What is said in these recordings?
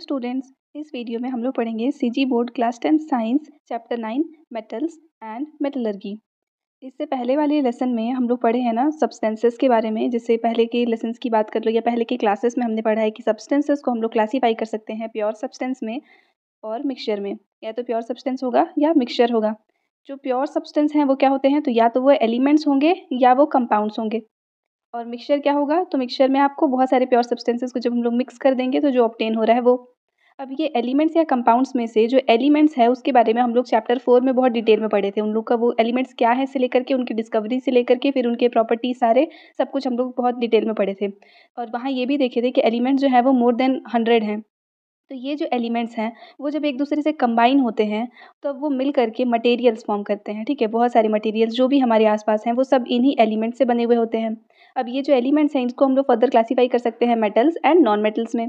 Students इस video में हम लोग पढ़ेंगे CG board class ten science chapter nine metals and metallurgy इससे पहले वाले लेसन में हम लोग पढ़े हैं ना सब्सटेंसेस के बारे में जिससे पहले के लेसन की बात कर लो या पहले के क्लासेस में हमने पढ़ा है कि सब्सटेंसेस को हम लोग क्लासीफाई कर सकते हैं प्योर सब्सटेंस में और मिक्सचर में या तो प्योर सब्सटेंस होगा या मिक्सचर होगा जो प्योर सब्सटेंस हैं वो क्या होते हैं तो या तो वो एलिमेंट्स होंगे या वो कंपाउंड्स होंगे और मिक्सचर क्या होगा तो मिक्सचर में आपको बहुत सारे प्योर सब्सटेंसेस को जब हम लोग मिक्स कर देंगे तो जो ऑप्टेन हो रहा है वो अब ये एलिमेंट्स या कंपाउंड्स में से जो एलिमेंट्स है उसके बारे में हम लोग चैप्टर फोर में बहुत डिटेल में पढ़े थे उन लोग का वो एलिमेंट्स क्या है से लेकर के उनकी डिस्कवरी से लेकर के फिर उनके प्रॉपर्टी सारे सब कुछ हम लोग बहुत डिटेल में पढ़े थे और वहाँ ये भी देखे थे कि एलिमेंट्स जो है वो मोर देन हंड्रेड हैं तो ये जो एलिमेंट्स हैं वो जब एक दूसरे से कंबाइन होते हैं तो वो मिल करके मटेरियल्स फॉर्म करते हैं ठीक है बहुत सारे मटेरियल्स जो भी हमारे आसपास हैं वो सब इन्हीं एलिमेंट्स से बने हुए होते हैं अब ये जो एलिमेंट्स हैं इनको हम लोग फर्दर क्लासीफाई कर सकते हैं मेटल्स एंड नॉन मेटल्स में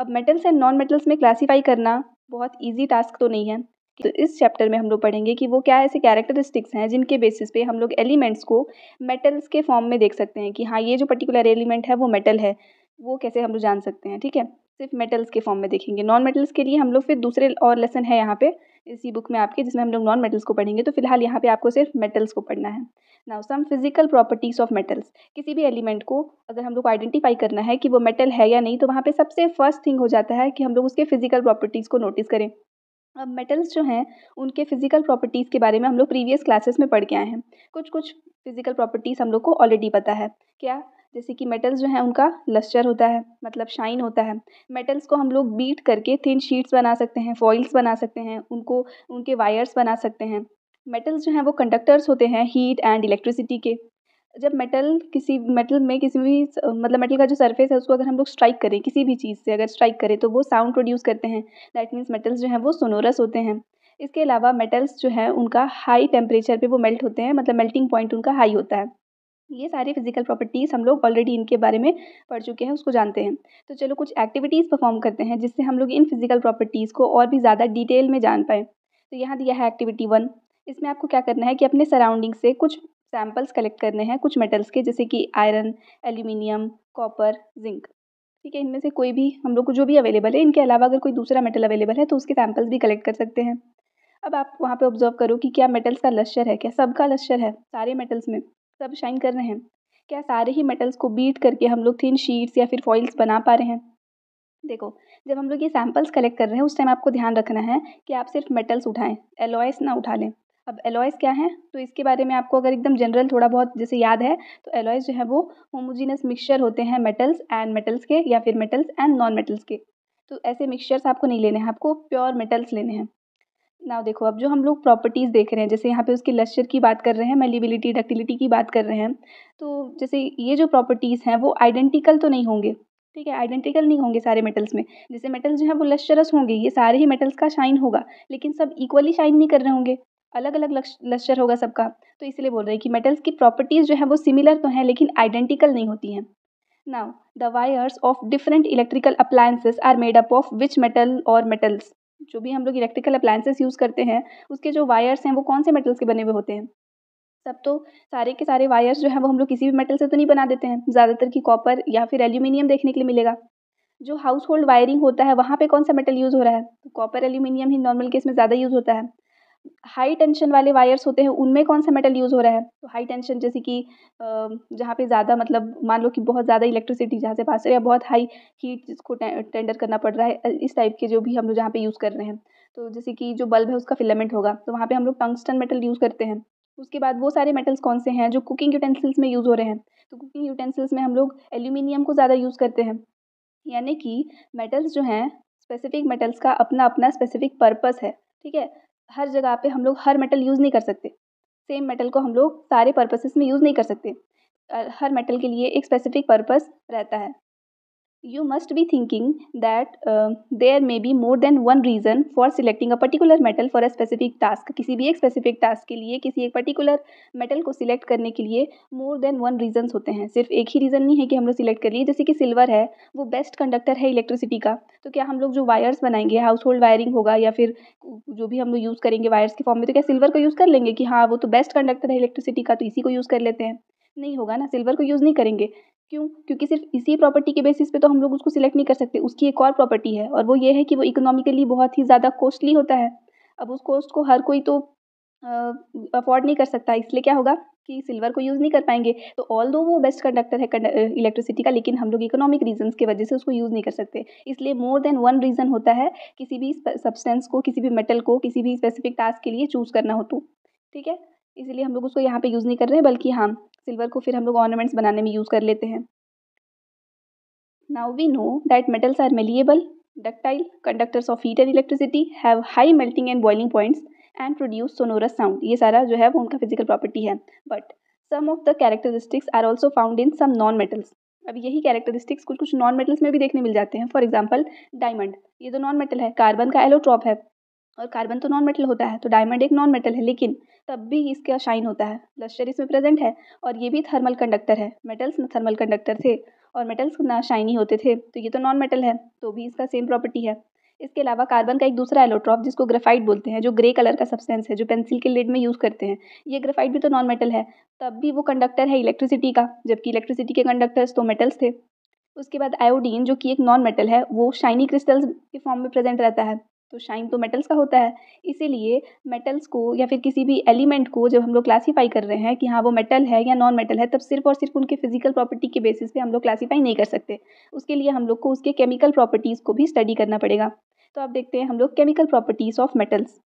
अब मेटल्स एंड नॉन मेटल्स में क्लासीफाई करना बहुत ईजी टास्क तो नहीं है तो इस चैप्टर में हम लोग पढ़ेंगे कि वो क्या ऐसे कैरेक्टरिस्टिक्स हैं जिनके बेसिस पे हम लोग एलिमेंट्स को मेटल्स के फॉर्म में देख सकते हैं कि हाँ ये जो पर्टिकुलर एलिमेंट है वो मेटल है वो कैसे हम लोग जान सकते हैं ठीक है सिर्फ मेटल्स के फॉर्म में देखेंगे नॉन मेटल्स के लिए हम लोग फिर दूसरे और लेसन है यहाँ पे इसी बुक में आपके जिसमें हम लोग नॉन मेटल्स को पढ़ेंगे तो फिलहाल यहाँ पे आपको सिर्फ मेटल्स को पढ़ना है now some physical properties of metals किसी भी एलिमेंट को अगर हम लोग को आइडेंटिफाई करना है कि वो मेटल है या नहीं तो वहाँ पर सबसे फर्स्ट थिंग हो जाता है कि हम लोग उसके फिजिकल प्रॉपर्टीज़ को नोटिस करें अब मेटल्स जो हैं उनके फिजिकल प्रॉपर्टीज़ के बारे में हम लोग प्रीवियस क्लासेस में पढ़ के आए हैं कुछ कुछ फिजिकल प्रॉपर्टीज़ हम लोग को ऑलरेडी पता है क्या जैसे कि मेटल्स जो हैं उनका लस्चर होता है मतलब शाइन होता है मेटल्स को हम लोग बीट करके थिन शीट्स बना सकते हैं फॉइल्स बना सकते हैं उनको उनके वायर्स बना सकते हैं मेटल्स जो हैं वो कंडक्टर्स होते हैं हीट एंड इलेक्ट्रिसिटी के जब मेटल किसी मेटल में किसी भी मतलब मेटल का जो सरफेस है उसको अगर हम लोग स्ट्राइक करें किसी भी चीज़ से अगर स्ट्राइक करें तो वो साउंड प्रोड्यूस करते हैं दैट मीन्स मेटल्स जो हैं वो सोनोरस होते हैं इसके अलावा मेटल्स जो हैं उनका हाई टेम्परेचर पे वो मेल्ट होते हैं मतलब मेल्टिंग पॉइंट उनका हाई होता है ये सारी फिजिकल प्रॉपर्टीज़ हम लोग ऑलरेडी इनके बारे में पढ़ चुके हैं उसको जानते हैं तो चलो कुछ एक्टिविटीज़ परफॉर्म करते हैं जिससे हम लोग इन फिजिकल प्रॉपर्टीज़ को और भी ज़्यादा डिटेल में जान पाएँ तो यहाँ दिया है एक्टिविटी वन इसमें आपको क्या करना है कि अपने सराउंडिंग से कुछ सैम्पल्स कलेक्ट करने हैं कुछ मेटल्स के जैसे कि आयरन एल्यूमिनियम कॉपर जिंक ठीक है इनमें से कोई भी हम लोग को जो भी अवेलेबल है इनके अलावा अगर कोई दूसरा मेटल अवेलेबल है तो उसके सैम्पल्स भी कलेक्ट कर सकते हैं अब आप वहाँ पे ऑब्जर्व करो कि क्या मेटल्स का लश्चर है क्या सबका लश्चर है सारे मेटल्स में सब शाइन कर रहे हैं क्या सारे ही मेटल्स को बीट करके हम लोग थिन शीट्स या फिर फॉइल्स बना पा रहे हैं देखो जब हम लोग ये सैम्पल्स कलेक्ट कर रहे हैं उस टाइम आपको ध्यान रखना है कि आप सिर्फ मेटल्स उठाएं एलॉयस ना उठा लें अब एलॉयस क्या है तो इसके बारे में आपको अगर एकदम जनरल थोड़ा बहुत जैसे याद है तो एलॉयस जो है वो होमोजीनस मिक्सचर होते हैं मेटल्स एंड मेटल्स के या फिर मेटल्स एंड नॉन मेटल्स के तो ऐसे मिक्सचर्स आपको नहीं लेने हैं आपको प्योर मेटल्स लेने हैं नाउ देखो अब जो हम लोग प्रॉपर्टीज़ देख रहे हैं जैसे यहाँ पे उसके लश्चर की बात कर रहे हैं मेलिबिलिटी डक्टिलिटी की बात कर रहे हैं तो जैसे ये जो प्रॉपर्टीज़ हैं वो आइडेंटिकल तो नहीं होंगे ठीक है आइडेंटिकल नहीं होंगे सारे मेटल्स में जैसे मेटल्स जो हैं वो लश्चरस होंगे ये सारे ही मेटल्स का शाइन होगा लेकिन सब इक्वली शाइन नहीं कर रहे होंगे अलग अलग लश्चर होगा सबका तो इसलिए बोल रहे हैं कि मेटल्स की प्रॉपर्टीज़ जो है वो सिमिलर तो हैं लेकिन आइडेंटिकल नहीं होती हैं now the wires of different electrical appliances are made up of which metal और मेटल्स जो भी हम लोग इलेक्ट्रिकल अप्लाइंसेस यूज़ करते हैं उसके जो वायर्स हैं वो कौन से मेटल्स के बने हुए होते हैं सब तो सारे के सारे वायर्स जो है वो हम लोग किसी भी मेटल से तो नहीं बना देते हैं ज़्यादातर की कॉपर या फिर एल्यूमिनियम देखने के लिए मिलेगा जो हाउस होल्ड वायरिंग होता है वहाँ पे कौन सा मेटल यूज़ हो रहा है तो कॉपर एल्यूमिनियम ही नॉर्मल केस में ज़्यादा यूज़ होता है हाई टेंशन वाले वायर्स होते हैं उनमें कौन सा मेटल यूज़ हो रहा है तो हाई टेंशन जैसे कि जहाँ पे ज़्यादा मतलब मान लो कि बहुत ज़्यादा इलेक्ट्रिसिटी जहाँ से पास या बहुत हाई हीट जिसको टेंडर करना पड़ रहा है इस टाइप के जो भी हम लोग जहाँ पे यूज़ कर रहे हैं तो जैसे कि जो बल्ब है उसका फिलामेंट होगा तो वहाँ पर हम लोग टंगस्टन मेटल यूज़ करते हैं उसके बाद वो सारे मेटल्स कौन से हैं जो कुकिंग यूटेंसिल्स में यूज़ हो रहे हैं तो कुकिंग यूटेंसिल्स में हम लोग एल्यूमिनियम को ज़्यादा यूज़ करते हैं यानी कि मेटल्स जो हैं स्पेसिफिक मेटल्स का अपना अपना स्पेसिफिक पर्पस है ठीक है हर जगह पे हम लोग हर मेटल यूज़ नहीं कर सकते सेम मेटल को हम लोग सारे पर्पसेस में यूज़ नहीं कर सकते हर मेटल के लिए एक स्पेसिफ़िक पर्पस रहता है you must be thinking that there may be more than one reason for selecting a particular metal for a specific task किसी भी एक स्पेसिफिक टास्क के लिए किसी एक पर्टिकुलर मेटल को सिलेक्ट करने के लिए मोर देन वन रीजन्स होते हैं सिर्फ एक ही रीज़न नहीं है कि हम लोग सिलेक्ट कर लिए जैसे कि सिल्वर है वो बेस्ट कंडक्टर है इलेक्ट्रिसिटी का तो क्या हम लोग जो वायर्स बनाएंगे हाउस होल्ड वायरिंग होगा या फिर जो भी हम लोग यूज़ करेंगे वायर्स के फॉर्म में तो क्या सिल्वर का यूज़ कर लेंगे कि हाँ वो तो बेस्ट कंडक्टर है इलेक्ट्रिसिटी का तो इसी को यूज़ कर लेते हैं नहीं होगा ना सिल्वर को यूज़ नहीं करेंगे क्यों क्योंकि सिर्फ इसी प्रॉपर्टी के बेसिस पे तो हम लोग उसको सिलेक्ट नहीं कर सकते उसकी एक और प्रॉपर्टी है और वो ये है कि वो इकोनॉमिकली बहुत ही ज़्यादा कॉस्टली होता है अब उस कॉस्ट को हर कोई तो अफोर्ड नहीं कर सकता इसलिए क्या होगा कि सिल्वर को यूज़ नहीं कर पाएंगे तो ऑल दो वो बेस्ट कंडक्टर है इलेक्ट्रिसिटी का लेकिन हम लोग इकोनॉमिक रीजंस की वजह से उसको यूज़ नहीं कर सकते इसलिए मोर देन वन रीज़न होता है किसी भी सब्सटेंस को किसी भी मेटल को किसी भी स्पेसिफिक टास्क के लिए चूज़ करना हो तो ठीक है इसीलिए हम लोग उसको यहाँ पे यूज़ नहीं कर रहे हैं बल्कि हाँ सिल्वर को फिर हम लोग ऑर्नामेंट्स बनाने में यूज़ कर लेते हैं now we know that metals are malleable ductile conductors of heat and electricity have high melting and boiling points and produce sonorous sound ये सारा जो है वो उनका फिजिकल प्रॉपर्टी है but some of the characteristics are also found in some non metals अब यही characteristics कुछ कुछ नॉन मेटल्स में भी देखने मिल जाते हैं फॉर एग्जाम्पल डायमंड ये तो नॉन मेटल है कार्बन का एलोट्रॉप है और कार्बन तो नॉन मेटल होता है तो डायमंड एक नॉन मेटल है लेकिन तब भी इसका शाइन होता है लस्टर इसमें प्रेजेंट है और ये भी थर्मल कंडक्टर है मेटल्स ना थर्मल कंडक्टर थे और मेटल्स ना शाइनी होते थे तो ये तो नॉन मेटल है तो भी इसका सेम प्रॉपर्टी है इसके अलावा कार्बन का एक दूसरा एलोट्रॉप जिसको ग्रेफाइट बोलते हैं जो ग्रे कलर का सब्सटेंस है जो पेंसिल के लेड में यूज़ करते हैं ये ग्रेफाइट भी तो नॉन मेटल है तब भी वो कंडक्टर है इलेक्ट्रिसिटी का जबकि इलेक्ट्रिसिटी के कंडक्टर्स तो मेटल्स थे उसके बाद आयोडीन जो कि एक नॉन मेटल है वो शाइनी क्रिस्टल्स के फॉर्म में प्रेजेंट रहता है तो शाइन तो मेटल्स का होता है इसीलिए मेटल्स को या फिर किसी भी एलिमेंट को जब हम लोग क्लासीफाई कर रहे हैं कि हाँ वो मेटल है या नॉन मेटल है तब सिर्फ और सिर्फ उनके फिजिकल प्रॉपर्टी के बेसिस पे हम लोग क्लासीफाई नहीं कर सकते उसके लिए हम लोग को उसके केमिकल प्रॉपर्टीज़ को भी स्टडी करना पड़ेगा तो आप देखते हैं हम लोग chemical properties of metals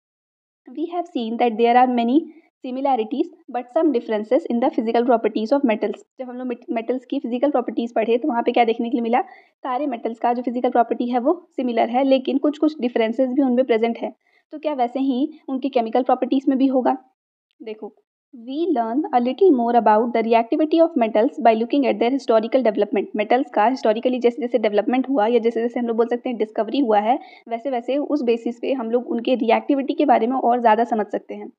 we have seen that there are many similarities but some differences in the physical properties of metals जब हम लोग मेटल्स की फिजिकल प्रॉपर्टीज़ पढ़े तो वहाँ पे क्या देखने के लिए मिला सारे मेटल्स का जो फिजिकल प्रॉपर्टी है वो सिमिलर है लेकिन कुछ कुछ डिफरेंसेस भी उनमें प्रेजेंट है तो क्या वैसे ही उनकी केमिकल प्रॉपर्टीज़ में भी होगा देखो we learn a little more about the reactivity of metals by looking at their historical development metals का हिस्टोरिकली जैसे जैसे डेवलपमेंट हुआ या जैसे जैसे हम लोग बोल सकते हैं डिस्कवरी हुआ है वैसे वैसे उस बेसिस पे हम लोग उनके रिएक्टिविटी के बारे में और ज़्यादा समझ सकते हैं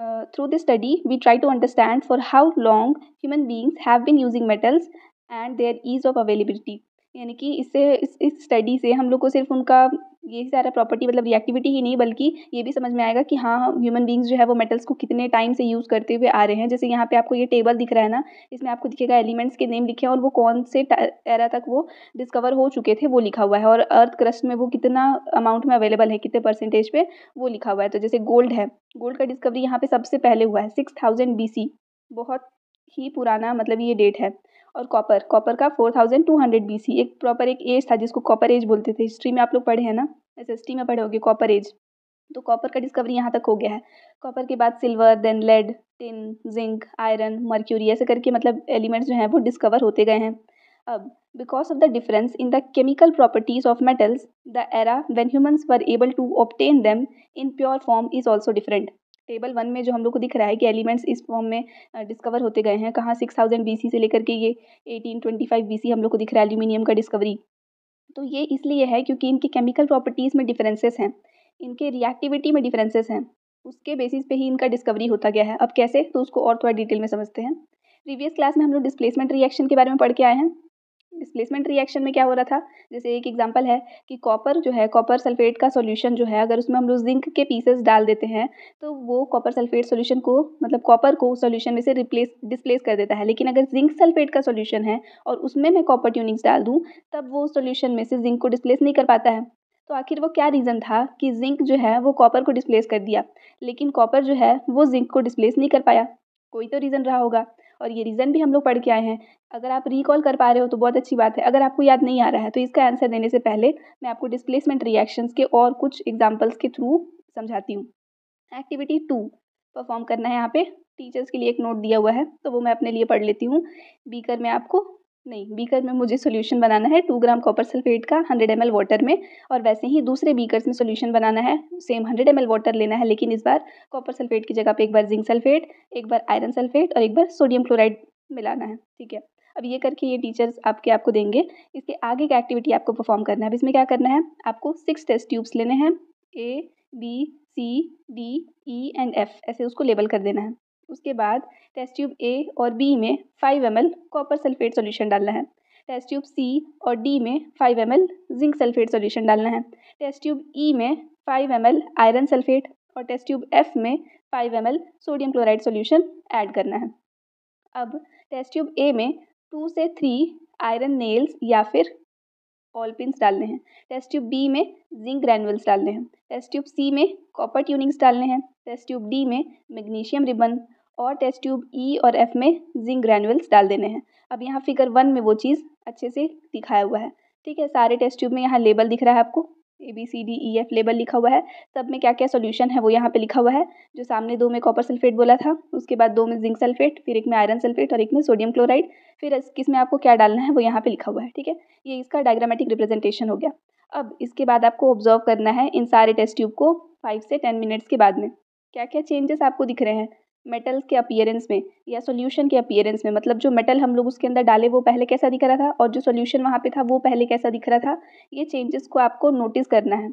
Uh, through this study, we try to understand for how long human beings have been using metals and their ease of availability. यानी कि इससे इस इस स्टडी से हम लोग को सिर्फ उनका यही सारा प्रॉपर्टी मतलब रिएक्टिविटी ही नहीं बल्कि ये भी समझ में आएगा कि हाँ ह्यूमन बींग्स जो है वो मेटल्स को कितने टाइम से यूज़ करते हुए आ रहे हैं जैसे यहाँ पे आपको ये टेबल दिख रहा है ना इसमें आपको दिखेगा एलिमेंट्स के नेम लिखे हैं और वो कौन से एरा तक वो डिस्कवर हो चुके थे वो लिखा हुआ है और अर्थ क्रस्ट में वो कितना अमाउंट में अवेलेबल है कितने परसेंटेज पर वो लिखा हुआ है तो जैसे गोल्ड है गोल्ड का डिस्कवरी यहाँ पर सबसे पहले हुआ है सिक्स थाउजेंड बी बहुत ही पुराना मतलब ये डेट है और कॉपर कॉपर का four thousand two hundred BC सी एक प्रॉपर एक एज था जिसको कॉपर एज बोलते थे हिस्ट्री में आप लोग पढ़े हैं ना एस एस टी में पढ़े होगे कॉपर एज तो कॉपर का डिस्कवरी यहाँ तक हो गया है कॉपर के बाद silver then lead tin zinc iron mercury ऐसे करके मतलब एलिमेंट्स जो हैं वो डिस्कवर होते गए हैं अब because of the difference in the chemical properties of metals the era when humans were able to obtain them in pure form is also different table one में जो हम लोग को दिख रहा है कि एलिमेंट्स इस फॉर्म में डिस्कवर होते गए हैं कहाँ सिक्स थाउजेंड बी से लेकर के ये एटीन ट्वेंटी फाइव बी हम लोग को दिख रहा है एल्यूमिनियम का डिस्कवरी तो ये इसलिए है क्योंकि इनकी केमिकल प्रॉपर्टीज़ में डिफरेंसेस हैं इनके रिएक्टिविटी में डिफरेंसेस हैं उसके बेसिस पे ही इनका डिस्कवरी होता गया है अब कैसे तो उसको और थोड़ा डिटेल में समझते हैं प्रीवियस क्लास में हम लोग डिस्प्लेसमेंट रिएक्शन के बारे में पढ़ के आए हैं डिस्प्लेसमेंट रिएक्शन में क्या हो रहा था जैसे एक एग्जांपल है कि कॉपर जो है कॉपर सल्फेट का सॉल्यूशन जो है अगर उसमें हम लोग जिंक के पीसेस डाल देते हैं तो वो कॉपर सल्फेट सॉल्यूशन को मतलब कॉपर को सॉल्यूशन में से रिप्लेस डिस्प्लेस कर देता है लेकिन अगर जिंक सल्फेट का सोल्यूशन है और उसमें मैं कॉपर ट्यूनिक्स डाल दूँ तब वो सोल्यूशन में से जिंक को डिस्प्लेस नहीं कर पाता है तो आखिर वो क्या रीज़न था कि जिंक जो है वो कॉपर को डिस्प्लेस कर दिया लेकिन कॉपर जो है वो जिंक को डिस्प्लेस नहीं कर पाया कोई तो रीज़न रहा होगा और ये रीज़न भी हम लोग पढ़ के आए हैं अगर आप रिकॉल कर पा रहे हो तो बहुत अच्छी बात है अगर आपको याद नहीं आ रहा है तो इसका आंसर देने से पहले मैं आपको डिस्प्लेसमेंट रिएक्शंस के और कुछ एग्जाम्पल्स के थ्रू समझाती हूँ एक्टिविटी टू परफॉर्म करना है यहाँ पे टीचर्स के लिए एक नोट दिया हुआ है तो वो मैं अपने लिए पढ़ लेती हूँ बीकर में आपको नहीं बीकर में मुझे सोल्यूशन बनाना है टू ग्राम कॉपर सल्फेट का हंड्रेड एम वाटर में और वैसे ही दूसरे बीकर में सोल्यूशन बनाना है सेम हंड्रेड एम वाटर लेना है लेकिन इस बार कॉपर सल्फेट की जगह पे एक बार जिंक सल्फेट एक बार आयरन सल्फेट और एक बार सोडियम क्लोराइड मिलाना है ठीक है अब ये करके ये टीचर्स आपके आपको देंगे इसके आगे की एक्टिविटी आपको परफॉर्म करना है अब इसमें क्या करना है आपको सिक्स टेस्ट ट्यूब्स लेने हैं A B C D E and F ऐसे उसको लेबल कर देना है उसके बाद टेस्ट ट्यूब ए और बी में five M copper sulphate solution डालना है टेस्ट ट्यूब सी और डी में five M zinc sulphate solution डालना है टेस्ट ट्यूब ई में फाइव एम आयरन सल्फेट और टेस्ट ट्यूब एफ में five M sodium chloride solution add करना है अब टेस्ट ट्यूब ए में टू से थ्री आयरन नेल्स या फिर ऑल पिंस डालने हैं टेस्ट ट्यूब बी में जिंक ग्रैनुअल्स डालने हैं टेस्ट ट्यूब सी में कॉपर ट्यूनिंग्स डालने हैं टेस्ट ट्यूब डी में मैग्नीशियम रिबन और टेस्ट ट्यूब ई और एफ में जिंक ग्रैनुअल्स डाल देने हैं अब यहाँ फिगर वन में वो चीज़ अच्छे से दिखाया हुआ है ठीक है सारे टेस्ट ट्यूब में यहाँ लेबल दिख रहा है आपको A B C D E F label लिखा हुआ है सब में क्या क्या सोल्यूशन है वो यहाँ पे लिखा हुआ है जो सामने दो में कॉपर सल्फेट बोला था उसके बाद दो में जिंक सल्फेट फिर एक में आयरन सल्फेट और एक में सोडियम क्लोराइड फिर किस में आपको क्या डालना है वो यहाँ पे लिखा हुआ है ठीक है ये इसका डायग्रामेटिक रिप्रेजेंटेशन हो गया अब इसके बाद आपको ऑब्जर्व करना है इन सारे टेस्ट ट्यूब को फाइव से टेन मिनट्स के बाद में क्या क्या चेंजेस आपको दिख रहे हैं मेटल के अपीयरेंस में या सॉल्यूशन के अपीयरेंस में मतलब जो मेटल हम लोग उसके अंदर डाले वो पहले कैसा दिख रहा था और जो सॉल्यूशन वहाँ पे था वो पहले कैसा दिख रहा था ये चेंजेस को आपको नोटिस करना है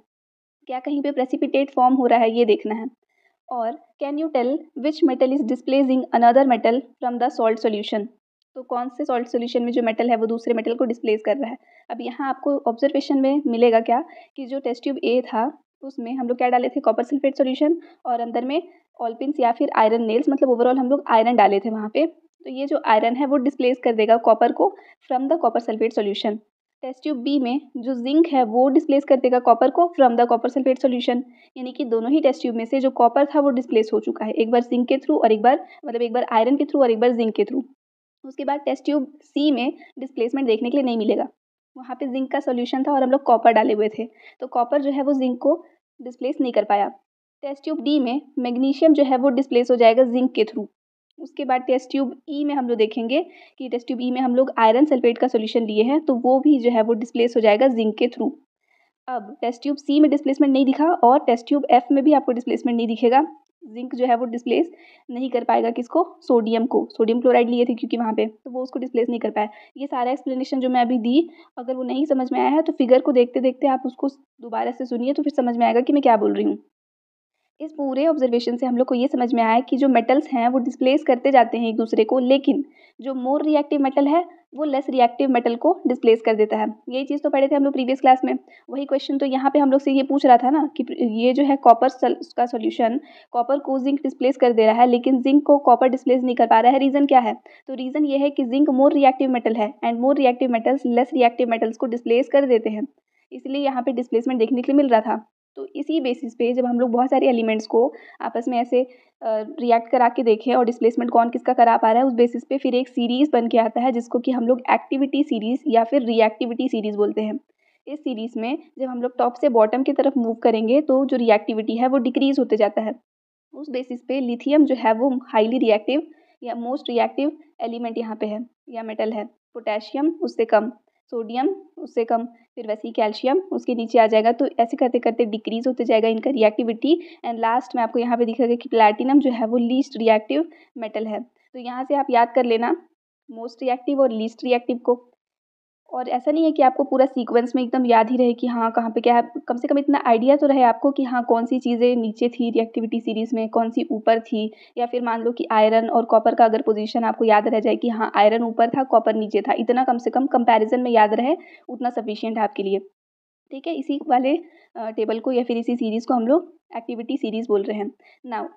क्या कहीं पे प्रेसिपिटेट फॉर्म हो रहा है ये देखना है और can you tell which metal is displacing another metal from the salt solution तो कौन से सॉल्ट सोल्यूशन में जो मेटल है वो दूसरे मेटल को डिस्प्लेस कर रहा है अब यहाँ आपको ऑब्जर्वेशन में मिलेगा क्या कि जो टेस्ट ट्यूब ए था उसमें हम लोग क्या डाले थे कॉपर सल्फेट सोल्यूशन और अंदर में ऑलपिनस या फिर आयरन नेल्स मतलब ओवरऑल हम लोग आयरन डाले थे वहाँ पे तो ये जो आयरन है वो डिस्प्लेस कर देगा कॉपर को from the copper sulphate solution test tube B में जो जिंक है वो डिस्प्लेस कर देगा कॉपर को from the copper sulphate solution यानी कि दोनों ही टेस्ट ट्यूब में से जो कॉपर था वो डिस्प्लेस हो चुका है एक बार जिंक के थ्रू और एक बार मतलब एक बार आयरन के थ्रू और एक बार जिंक के थ्रू उसके बाद टेस्ट ट्यूब सी में डिस्प्लेसमेंट देखने के लिए नहीं मिलेगा वहाँ पर जिंक का सोल्यूशन था और हम लोग कॉपर डाले हुए थे तो कॉपर जो है वो जिंक को डिस्प्लेस नहीं कर पाया टेस्ट ट्यूब डी में मैग्नीशियम जो है वो डिस्प्लेस हो जाएगा जिंक के थ्रू उसके बाद टेस्ट ट्यूब ई में हम लोग देखेंगे कि टेस्ट ट्यूब ई में हम लोग आयरन सल्फेट का सोल्यूशन लिए हैं तो वो भी जो है वो डिस्प्लेस हो जाएगा जिंक के थ्रू अब टेस्ट ट्यूब सी में डिस्प्लेसमेंट नहीं दिखा और टेस्ट ट्यूब एफ में भी आपको डिस्प्लेसमेंट नहीं दिखेगा जिंक जो है वो डिस्प्लेस नहीं कर पाएगा किसको सोडियम को सोडियम क्लोराइड लिए थे क्योंकि वहाँ पे तो वो उसको डिस्प्लेस नहीं कर पाया ये सारा एक्सप्लेनेशन जो मैं अभी दी अगर वो नहीं समझ में आया है तो फिगर को देखते देखते आप उसको दोबारा से सुनिए तो फिर समझ में आएगा कि मैं क्या बोल रही हूँ इस पूरे ऑब्जर्वेशन से हम लोग को ये समझ में आया कि जो मेटल्स हैं वो डिस्प्लेस करते जाते हैं एक दूसरे को लेकिन जो मोर रिएक्टिव मेटल है वो लेस रिएक्टिव मेटल को डिस्प्लेस कर देता है यही चीज़ तो पढ़े थे हम लोग प्रीवियस क्लास में वही क्वेश्चन तो यहाँ पे हम लोग से ये पूछ रहा था ना कि ये जो है कॉपर का सॉल्यूशन कॉपर को जिंक डिस्प्लेस कर दे रहा है लेकिन जिंक को कॉपर डिस्प्लेस नहीं कर पा रहा है रीज़न क्या है तो रीज़न ये है कि जिंक मोर रिएक्टिव मेटल है and more reactive metals less reactive metals को डिस्प्लेस कर देते हैं इसलिए यहाँ पर डिस्प्लेसमेंट देखने के लिए मिल रहा था तो इसी बेसिस पे जब हम लोग बहुत सारे एलिमेंट्स को आपस में ऐसे रिएक्ट करा के देखें और डिस्प्लेसमेंट कौन किसका करा पा रहा है उस बेसिस पे फिर एक सीरीज़ बन के आता है जिसको कि हम लोग एक्टिविटी सीरीज़ या फिर रिएक्टिविटी सीरीज़ बोलते हैं इस सीरीज़ में जब हम लोग टॉप से बॉटम की तरफ मूव करेंगे तो जो रिएक्टिविटी है वो डिक्रीज़ होते जाता है उस बेसिस पे लिथियम जो है वो हाईली रिएक्टिव या मोस्ट रिएक्टिव एलिमेंट यहाँ पे है या मेटल है पोटेशियम उससे कम सोडियम उससे कम फिर वैसे ही कैल्शियम उसके नीचे आ जाएगा तो ऐसे करते करते डिक्रीज होते जाएगा इनका रिएक्टिविटी एंड लास्ट में आपको यहाँ पे दिखेगा कि प्लैटिनम जो है वो लीस्ट रिएक्टिव मेटल है तो यहाँ से आप याद कर लेना मोस्ट रिएक्टिव और लीस्ट रिएक्टिव को और ऐसा नहीं है कि आपको पूरा सीक्वेंस में एकदम याद ही रहे कि हाँ कहाँ पे क्या है कम से कम इतना आइडिया तो रहे आपको कि हाँ कौन सी चीज़ें नीचे थी रिएक्टिविटी सीरीज़ में कौन सी ऊपर थी या फिर मान लो कि आयरन और कॉपर का अगर पोजीशन आपको याद रह जाए कि हाँ आयरन ऊपर था कॉपर नीचे था इतना कम से कम कंपेरिजन में याद रहे उतना सफिशियंट है आपके लिए ठीक है इसी वाले टेबल को या फिर इसी सीरीज़ को हम लोग एक्टिविटी सीरीज़ बोल रहे हैं now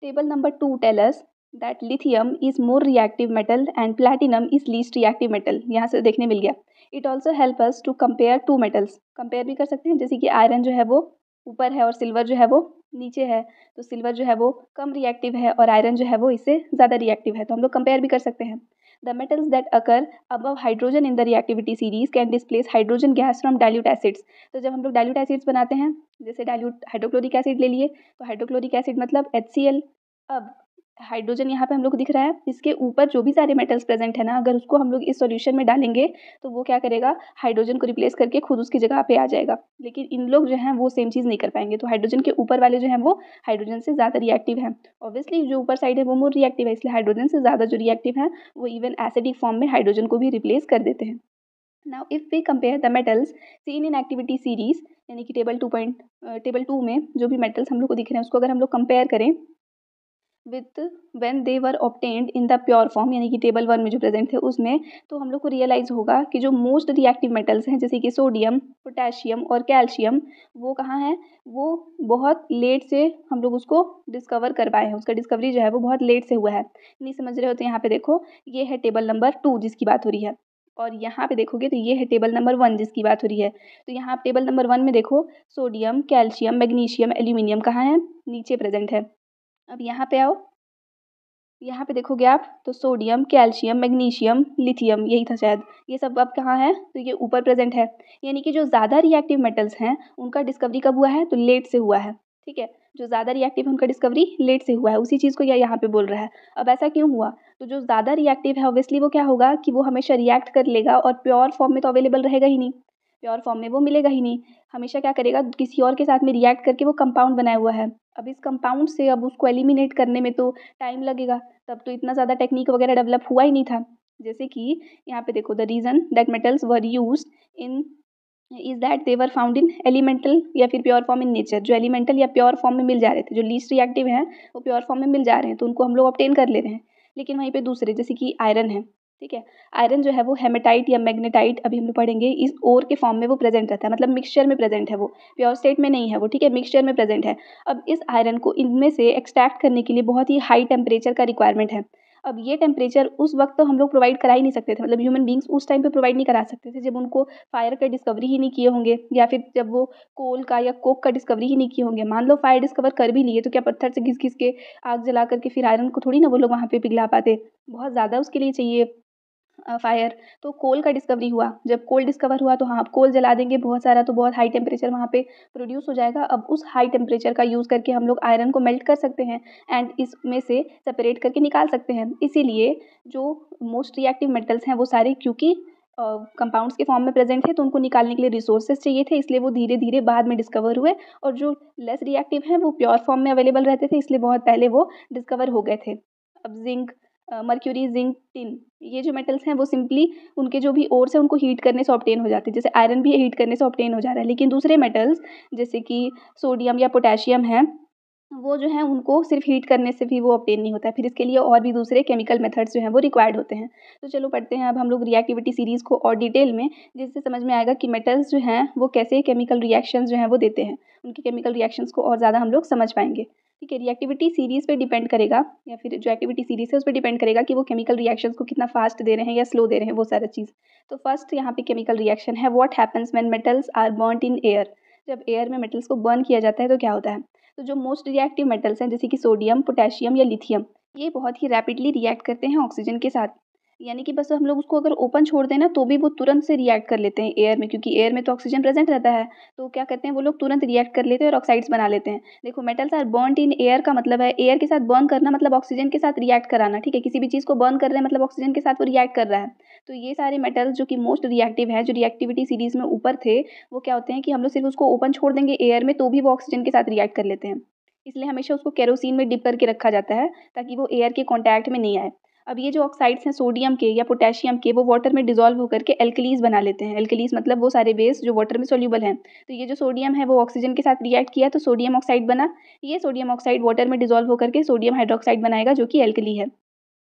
table number two tellers that lithium is more reactive metal and platinum is least reactive metal यहाँ से देखने मिल गया it also help us to compare two metals compare भी कर सकते हैं जैसे कि आयरन जो है वो ऊपर है और सिल्वर जो है वो नीचे है तो सिल्वर जो है वो कम रिएक्टिव है और आयरन जो है वो इससे ज़्यादा रिएक्टिव है तो हम लोग कंपेयर भी कर सकते हैं the metals that occur above hydrogen in the reactivity series can displace hydrogen gas from dilute acids तो जब हम लोग डाइल्यूट एसिड्स बनाते हैं जैसे डायल्यूट हाइड्रोक्लोरिक एसिड ले लिए तो हाइड्रोक्लोरिक एसिड मतलब एच अब हाइड्रोजन यहाँ पे हम लोग दिख रहा है इसके ऊपर जो भी सारे मेटल्स प्रेजेंट है ना अगर उसको हम लोग इस सॉल्यूशन में डालेंगे तो वो क्या करेगा हाइड्रोजन को रिप्लेस करके खुद उसकी जगह पे आ जाएगा लेकिन इन लोग जो हैं वो सेम चीज़ नहीं कर पाएंगे तो हाइड्रोजन के ऊपर वाले जो हैं वो हाइड्रोजन से ज़्यादा रिएक्टिव हैं ऑब्वियसली जो ऊपर साइड है वो मोर रिएक्टिव है इसलिए हाइड्रोजन से ज़्यादा जो रिएक्टिव है वो इवन एसिडिक फॉर्म में हाइड्रोजन को भी रिप्लेस कर देते हैं now if we compare the metals seen in activity series यानी कि table two point table two में जो भी मेटल्स हम लोग को दिख रहे हैं उसको अगर हम लोग कंपेयर करें with when they were obtained in the pure form यानी कि टेबल वन में जो प्रेजेंट थे उसमें तो हम लोग को रियलाइज़ होगा कि जो मोस्ट रिएक्टिव मेटल्स हैं जैसे कि सोडियम पोटेशियम और कैल्शियम वो कहाँ हैं वो बहुत लेट से हम लोग उसको डिस्कवर कर पाए हैं उसका डिस्कवरी जो है वो बहुत लेट से हुआ है नहीं समझ रहे हो तो यहाँ पे देखो ये है टेबल नंबर टू जिसकी बात हो रही है और यहाँ पे देखोगे तो ये है टेबल नंबर वन जिसकी बात हो रही है तो यहाँ आप टेबल नंबर वन में देखो सोडियम कैल्शियम मैग्नीशियम एल्यूमिनियम कहाँ है नीचे प्रेजेंट है अब यहाँ पे आओ यहाँ पे देखोगे आप तो सोडियम कैल्शियम मैग्नीशियम लिथियम यही था शायद ये सब अब कहाँ है तो ये ऊपर प्रेजेंट है यानी कि जो ज़्यादा रिएक्टिव मेटल्स हैं उनका डिस्कवरी कब हुआ है तो लेट से हुआ है ठीक है जो ज़्यादा रिएक्टिव है उनका डिस्कवरी लेट से हुआ है उसी चीज़ को यह यहाँ पे बोल रहा है अब ऐसा क्यों हुआ तो जो ज़्यादा रिएक्टिव है ऑब्वियसली वो क्या होगा कि वो हमेशा रिएक्ट कर लेगा और प्योर फॉर्म में तो अवेलेबल रहेगा ही नहीं प्योर फॉर्म में वो मिलेगा ही नहीं हमेशा क्या करेगा किसी और के साथ में रिएक्ट करके वो कंपाउंड बनाया हुआ है अब इस कंपाउंड से अब उसको एलिमिनेट करने में तो टाइम लगेगा तब तो इतना ज़्यादा टेक्निक वगैरह डेवलप हुआ ही नहीं था जैसे कि यहाँ पे देखो the reason that metals were used in is that they're found in elemental या फिर प्योर फॉर्म इन नेचर जो एलिमेंटल या प्योर फॉर्म में मिल जा रहे थे जो लीस्ट रिएक्टिव हैं वो प्योर फॉर्म में मिल जा रहे हैं तो उनको हम लोग ऑप्टेन कर ले रहे हैं लेकिन वहीं पे दूसरे जैसे कि आयरन है ठीक है आयरन जो है वो हेमेटाइट या मैग्नेटाइट अभी हम लोग पढ़ेंगे इस ओर के फॉर्म में वो प्रेजेंट रहता है मतलब मिक्सचर में प्रेजेंट है वो प्योर स्टेट में नहीं है वो ठीक है मिक्सचर में प्रेजेंट है अब इस आयरन को इनमें से एक्सट्रैक्ट करने के लिए बहुत ही हाई टेम्परेचर का रिक्वायरमेंट है अब ये टेम्परेचर उस वक्त तो हम लोग प्रोवाइड करा ही नहीं सकते थे मतलब ह्यूमन बींग्स उस टाइम पे प्रोवाइड नहीं करा सकते थे जब उनको फायर का डिस्कवरी ही नहीं किए होंगे या फिर जब वो कोल का या कोक का डिस्कवरी ही नहीं किए होंगे मान लो फायर डिस्कवर कर भी लिए तो क्या पत्थर से घिस घिस के आग जला करके फिर आयरन को थोड़ी ना वो लोग वहाँ पर पिघला पाते बहुत ज़्यादा उसके लिए चाहिए फायर तो कोल का डिस्कवरी हुआ जब कोल डिस्कवर हुआ तो हाँ आप कोल जला देंगे बहुत सारा तो बहुत हाई टेम्परेचर वहाँ पे प्रोड्यूस हो जाएगा अब उस हाई टेम्परेचर का यूज़ करके हम लोग आयरन को मेल्ट कर सकते हैं एंड इसमें से सेपरेट करके निकाल सकते हैं इसीलिए जो मोस्ट रिएक्टिव मेटल्स हैं वो सारे क्योंकि कंपाउंड्स uh, के फॉर्म में प्रेजेंट थे तो उनको निकालने के लिए रिसोर्सेज चाहिए थे इसलिए वो धीरे धीरे बाद में डिस्कवर हुए और जो लेस रिएक्टिव हैं वो प्योर फॉर्म में अवेलेबल रहते थे इसलिए बहुत पहले वो डिस्कवर हो गए थे अब जिंक मर्क्यूरी जिंक टिन ये जो मेटल्स हैं वो सिंपली उनके जो भी ओर्स हैं उनको हीट करने से ऑप्टेन हो जाते हैं जैसे आयरन भी हीट करने से ऑप्टेन हो जा रहा है लेकिन दूसरे मेटल्स जैसे कि सोडियम या पोटेशियम है वो जो है उनको सिर्फ हीट करने से भी वो ऑप्टेन नहीं होता है फिर इसके लिए और भी दूसरे केमिकल मेथड्स जो हैं वो रिक्वायर्ड होते हैं तो चलो पढ़ते हैं अब हम लोग रिएक्टिविटी सीरीज़ को और डिटेल में जिससे समझ में आएगा कि मेटल्स जो हैं वो कैसे केमिकल रिएक्शंस जो हैं वो देते हैं उनके केमिकल रिएक्शंस को और ज़्यादा हम लोग समझ पाएंगे ठीक है रिएक्टिविटी सीरीज़ पे डिपेंड करेगा या फिर जो एक्टिविटी सीरीज़ है उस पर डिपेंड करेगा कि वो केमिकल रिएक्शन को कितना फास्ट दे रहे हैं या स्लो दे रहे हैं वो सारा चीज़ तो फर्स्ट यहाँ पे केमिकल रिएक्शन है what happens when metals are burned in air जब एयर में मेटल्स को बर्न किया जाता है तो क्या होता है तो जो मोस्ट रिएक्टिव मेटल्स हैं जैसे कि सोडियम पोटेशियम या लिथियम ये बहुत ही रैपिडली रिएक्ट करते हैं ऑक्सीजन के साथ यानी कि बस हम लोग उसको अगर ओपन छोड़ देना तो भी वो तुरंत से रिएक्ट कर लेते हैं एयर में क्योंकि एयर में तो ऑक्सीजन प्रेजेंट रहता है तो क्या करते हैं वो लोग तुरंत रिएक्ट कर लेते हैं और ऑक्साइड्स बना लेते हैं देखो metals are burn in air का मतलब है एयर के साथ बर्न करना मतलब ऑक्सीजन के साथ रिएक्ट कराना ठीक है किसी भी चीज़ को बर्न कर रहे हैं मतलब ऑक्सीजन के साथ वो रिएक्ट कर रहा है तो ये सारे मेटल्स जो कि मोस्ट रिएक्टिव है जो रिएक्टिविटी सीरीज़ में ऊपर थे वो क्या होते हैं कि हम लोग सिर्फ उसको ओपन छोड़ देंगे एयर में तो भी वो ऑक्सीजन के साथ रिएक्ट कर लेते हैं इसलिए हमेशा उसको केरोसिन में डिप करके रखा जाता है ताकि वो एयर के कॉन्टैक्ट में नहीं आए अब ये जो ऑक्साइड्स हैं सोडियम के या पोटेशियम के वो वाटर में डिजोल्व होकर के एल्कलीज बना लेते हैं एल्कलीज मतलब वो सारे बेस जो वाटर में सोल्यूबल हैं तो ये जो सोडियम है वो ऑक्सीजन के साथ रिएक्ट किया तो सोडियम ऑक्साइड बना ये सोडियम ऑक्साइड वाटर में डिजोल्व होकर के सोडियम हाइड्रोक्साइड बनाएगा जो कि एल्कली है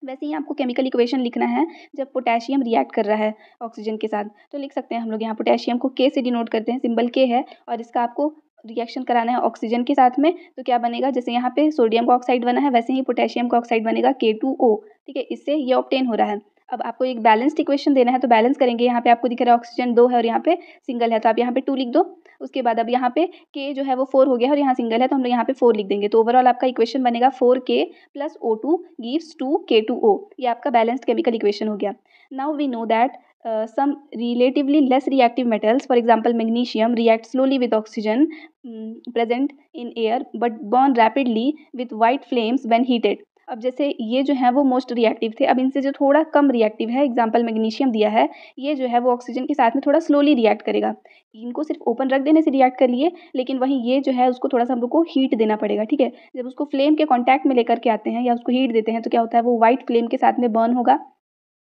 वैसे ही आपको केमिकल इक्वेशन लिखना है जब पोटेशियम रिएक्ट कर रहा है ऑक्सीजन के साथ तो लिख सकते हैं हम लोग यहाँ पोटेशियम को के से डिनोट करते हैं सिंबल के है और इसका आपको रिएक्शन कराना है ऑक्सीजन के साथ में तो क्या बनेगा जैसे यहाँ पे सोडियम का ऑक्साइड बना है वैसे ही पोटेशियम का ऑक्साइड बनेगा के टू ओ ठीक है इससे ये ऑप्टेन हो रहा है अब आपको एक बैलेंस्ड इक्वेशन देना है तो बैलेंस करेंगे यहाँ पे आपको दिख रहा है ऑक्सीजन दो है और यहाँ पे सिंगल है तो आप यहाँ पे टू लिख दो उसके बाद अब यहाँ पे के जो है वो फोर हो गया है और यहाँ सिंगल है तो हम लोग यहाँ पे फोर लिख देंगे तो ओवरऑल आपका इक्वेशन बनेगा four K plus O two gives two K two O ये आपका बैलेंस्ड केमिकल इक्वेशन हो गया now we know that some uh, some relatively less reactive metals for example magnesium react slowly with oxygen um, present in air but burn rapidly with white flames when heated अब जैसे ये जो है वो most reactive थे अब इनसे जो थोड़ा कम रिएक्टिव है एग्जाम्पल मैग्नीशियम दिया है ये जो है वो ऑक्सीजन के साथ में थोड़ा स्लोली रिएक्ट करेगा इनको सिर्फ ओपन रख देने से रिएक्ट कर लिए लेकिन वहीं ये जो है उसको थोड़ा सा हम लोग को हीट देना पड़ेगा ठीक है जब उसको फ्लेम के कॉन्टैक्ट में लेकर के आते हैं या उसको हीट देते हैं तो क्या होता है वो वाइट फ्लेम के साथ में बर्न होगा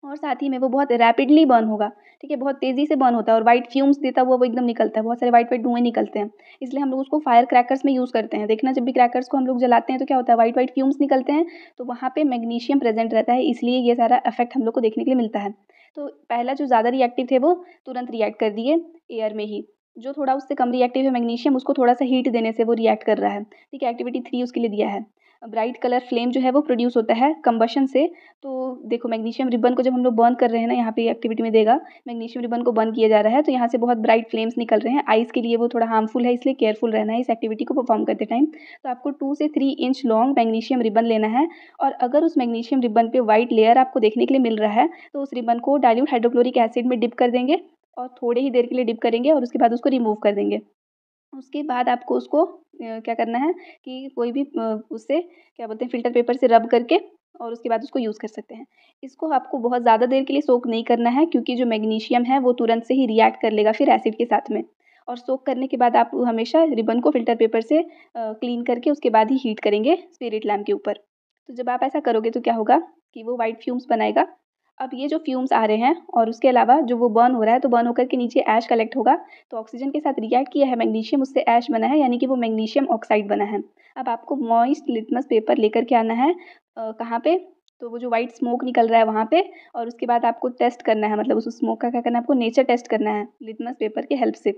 और साथ ही में वो बहुत रैपिडली बर्न होगा ठीक है बहुत तेज़ी से बर्न होता है और वाइट फ्यूम्स देता हुआ वो एकदम निकलता है बहुत सारे वाइट वाइट धुएँ निकलते हैं इसलिए हम लोग उसको फायर क्रैकर्स में यूज़ करते हैं देखना जब भी क्रैकर्स को हम लोग जलाते हैं तो क्या होता है वाइट वाइट फ्यूम्स निकलते हैं तो वहाँ पर मैग्नीशियम प्रेजेंट रहता है इसलिए ये सारा इफेक्ट हम लोग को देखने के लिए मिलता है तो पहला जो ज़्यादा रिएक्टिव थे वो तुरंत रिएक्ट कर दिए एयर में ही जो थोड़ा उससे कम रिएक्टिव है मैग्नीशियम उसको थोड़ा सा हीट देने से वो रिएक्ट कर रहा है ठीक है एक्टिविटी थ्री उसके लिए दिया है ब्राइट कलर फ्लेम जो है वो प्रोड्यूस होता है कम्बशन से तो देखो मैग्नीशियम रिबन को जब हम लोग बर्न कर रहे हैं ना यहाँ पे एक्टिविटी में देगा मैग्नीशियम रिबन को बर्न किया जा रहा है तो यहाँ से बहुत ब्राइट फ्लेम्स निकल रहे हैं आइज़ के लिए वो थोड़ा हार्मफुल है इसलिए केयरफुल रहना है इस एक्टिविटी को परफॉर्म करते टाइम तो आपको टू से three inch long magnesium ribbon लेना है और अगर उस मैग्नीशियम रिबन पर वाइट लेयर आपको देखने के लिए मिल रहा है तो उस रिबन को डायल्यूट हाइड्रोक्लोरिक एसिड में डिप कर देंगे और थोड़े ही देर के लिए डिप करेंगे और उसके बाद उसको रिमूव कर देंगे उसके बाद आपको उसको क्या करना है कि कोई भी उससे क्या बोलते हैं फ़िल्टर पेपर से रब करके और उसके बाद उसको यूज़ कर सकते हैं इसको आपको बहुत ज़्यादा देर के लिए सोक नहीं करना है क्योंकि जो मैग्नीशियम है वो तुरंत से ही रिएक्ट कर लेगा फिर एसिड के साथ में और सोक करने के बाद आप हमेशा रिबन को फ़िल्टर पेपर से क्लीन करके उसके बाद ही हीट करेंगे स्पिरिट लैम्प के ऊपर तो जब आप ऐसा करोगे तो क्या होगा कि वो वाइट फ्यूम्स बनाएगा अब ये जो फ्यूम्स आ रहे हैं और उसके अलावा जो वो बर्न हो रहा है तो बर्न होकर के नीचे ऐश कलेक्ट होगा तो ऑक्सीजन के साथ रिएक्ट किया है मैग्नीशियम उससे ऐश बना है यानी कि वो मैग्नीशियम ऑक्साइड बना है अब आपको मॉइस्ट लिटमस पेपर लेकर के आना है कहाँ पे तो वो जो वाइट स्मोक निकल रहा है वहाँ पे और उसके बाद आपको टेस्ट करना है मतलब उस स्मोक का क्या करना है आपको नेचर टेस्ट करना है लिटमस पेपर के हेल्प से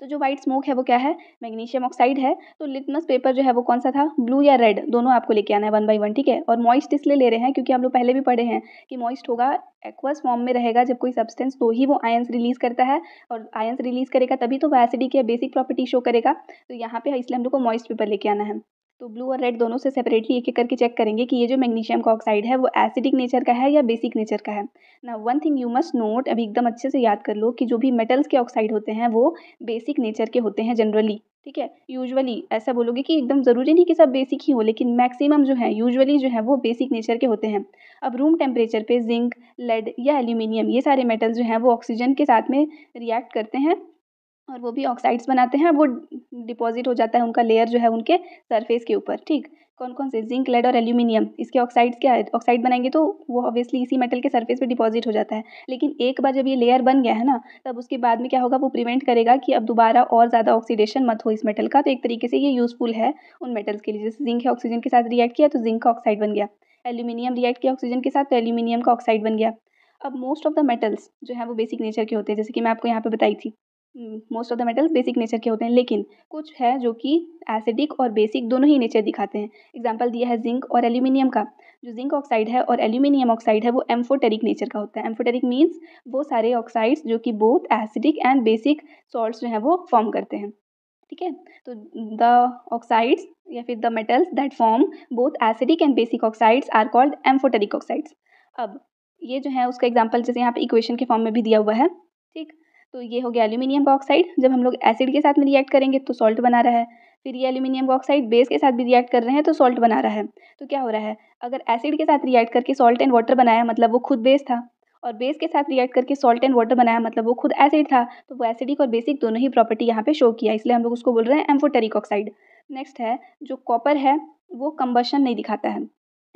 तो जो व्हाइट स्मोक है वो क्या है मैग्नीशियम ऑक्साइड है तो लिटमस पेपर जो है वो कौन सा था ब्लू या रेड दोनों आपको लेके आना है वन बाई वन ठीक है और मॉइस्ट इसलिए ले रहे हैं क्योंकि हम लोग पहले भी पढ़े हैं कि मॉइस्ट होगा एक्वस फॉर्म में रहेगा जब कोई सब्सटेंस तो ही वो आयंस रिलीज करता है और आयंस रिलीज करेगा तभी तो वह एसिडिक या बेसिक प्रॉपर्टी शो करेगा तो यहाँ पे इसलिए हम लोग को मॉइस्ट पेपर लेके आना है तो ब्लू और रेड दोनों से सेपरेटली एक एक करके चेक करेंगे कि ये जो मैग्नीशियम का ऑक्साइड है वो एसिडिक नेचर का है या बेसिक नेचर का है ना one thing you must note अभी एकदम अच्छे से याद कर लो कि जो भी मेटल्स के ऑक्साइड होते हैं वो बेसिक नेचर के होते हैं जनरली ठीक है यूजुअली ऐसा बोलोगे कि एकदम ज़रूरी नहीं कि सब बेसिक ही हो लेकिन मैक्सिमम जो है यूजुअली जो है वो बेसिक नेचर के होते हैं अब रूम टेम्परेचर पे जिंक लेड या एल्यूमिनियम ये सारे मेटल्स जो हैं वो ऑक्सीजन के साथ में रिएक्ट करते हैं और वो भी ऑक्साइड्स बनाते हैं वो डिपॉजिट हो जाता है उनका लेयर जो है उनके सरफेस के ऊपर ठीक कौन कौन से जिंक लेड और एल्यूमिनियम इसके ऑक्साइड्स क्या ऑक्साइड बनाएंगे तो वो ऑब्वियसली इसी मेटल के सरफेस पे डिपॉजिट हो जाता है लेकिन एक बार जब ये लेयर बन गया है ना तब उसके बाद में क्या होगा वो प्रिवेंट करेगा कि अब दोबारा और ज़्यादा ऑक्सीडेशन मत हो इस मेटल का तो एक तरीके से ये यूज़फुल है उन मेटल्स के लिए जैसे जिंक है ऑक्सीजन के साथ रिएक्ट किया तो जिंक का ऑक्साइड बन गया एल्यूमिनियम रिएक्ट किया ऑक्सीजन के साथ तो एल्यूमिनियम का ऑक्साइड बन गया अब मोस्ट ऑफ द मेटल्स जो है वो बेसिक नेचर के होते हैं जैसे कि मैं आपको यहाँ पर बताई थी most of the metals basic nature के होते हैं लेकिन कुछ है जो कि एसिडिक और बेसिक दोनों ही नेचर दिखाते हैं एग्जाम्पल दिया है जिंक और एल्यूमिनियम का जो जिंक ऑक्साइड है और एल्यूमिनियम ऑक्साइड है वो एम्फोटेरिक नेचर का होता है एम्फोटेरिक मीन्स वो सारे ऑक्साइड्स जो कि both acidic and basic salt जो हैं वो फॉर्म करते हैं ठीक है तो द ऑक्साइड्स या फिर the metals that form both acidic and basic oxides are called amphoteric oxides अब ये जो है उसका एग्जाम्पल जैसे यहाँ पे इक्वेशन के फॉर्म में भी दिया हुआ है ठीक तो ये हो गया एल्यूमिनियम ऑक्साइड जब हम लोग एसिड के साथ में रिएक्ट करेंगे तो सॉल्ट बना रहा है फिर ये एल्यूमिनियम ऑक्साइड बेस के साथ भी रिएक्ट कर रहे हैं तो सॉल्ट बना रहा है तो क्या हो रहा है अगर एसिड के साथ रिएक्ट करके सॉल्ट एंड वाटर बनाया मतलब वो खुद बेस था और बेस के साथ रिएक्ट करके सॉल्ट एंड वाटर बनाया मतलब वो खुद एसिड था तो वो एसिडिक और बेसिक दोनों ही प्रॉपर्टी यहाँ पे शो किया इसलिए हम लोग उसको बोल रहे हैं एम्फोटेरिक ऑक्साइड नेक्स्ट है जो कॉपर है वो कम्बशन नहीं दिखाता है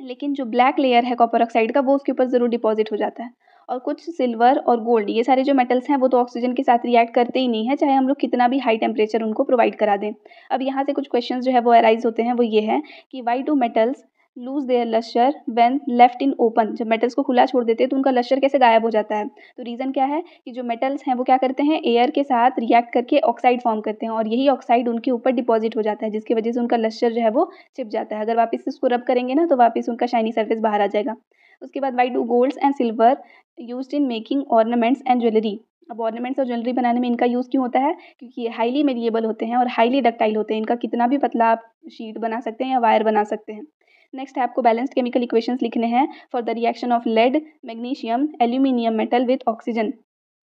लेकिन जो ब्लैक लेयर है कॉपर ऑक्साइड का वो उसके ऊपर ज़रूर डिपॉजिट हो जाता है और कुछ सिल्वर और गोल्ड ये सारे जो मेटल्स हैं वो तो ऑक्सीजन के साथ रिएक्ट करते ही नहीं है चाहे हम लोग कितना भी हाई टेम्परेचर उनको प्रोवाइड करा दें अब यहाँ से कुछ क्वेश्चन जो है वो अराइज होते हैं वो ये है कि why do metals lose their lustre when left in open जब मेटल्स को खुला छोड़ देते हैं तो उनका लश्चर कैसे गायब हो जाता है तो रीज़न क्या है कि जो मेटल्स हैं वो क्या करते हैं एयर के साथ रिएक्ट करके ऑक्साइड फॉर्म करते हैं और यही ऑक्साइड उनके ऊपर डिपॉजिट हो जाता है जिसकी वजह से उनका लश्चर जो है वो छिप जाता है अगर वापस इसको रब करेंगे ना तो वापस उनका शाइनी सर्फेस बाहर आ जाएगा उसके बाद why do golds and silver use in making ornaments and jewellery अब ऑर्नामेंट्स और ज्वेलरी बनाने में इनका यूज़ क्यों होता है क्योंकि ये हाईली मेरिएबल होते हैं और हाईली डक्टाइल होते हैं इनका कितना भी पतला आप शीट बना सकते हैं या वायर बना सकते हैं नेक्स्ट है आपको बैलेंस्ड केमिकल इक्वेशंस लिखने हैं for the reaction of lead magnesium aluminium metal with oxygen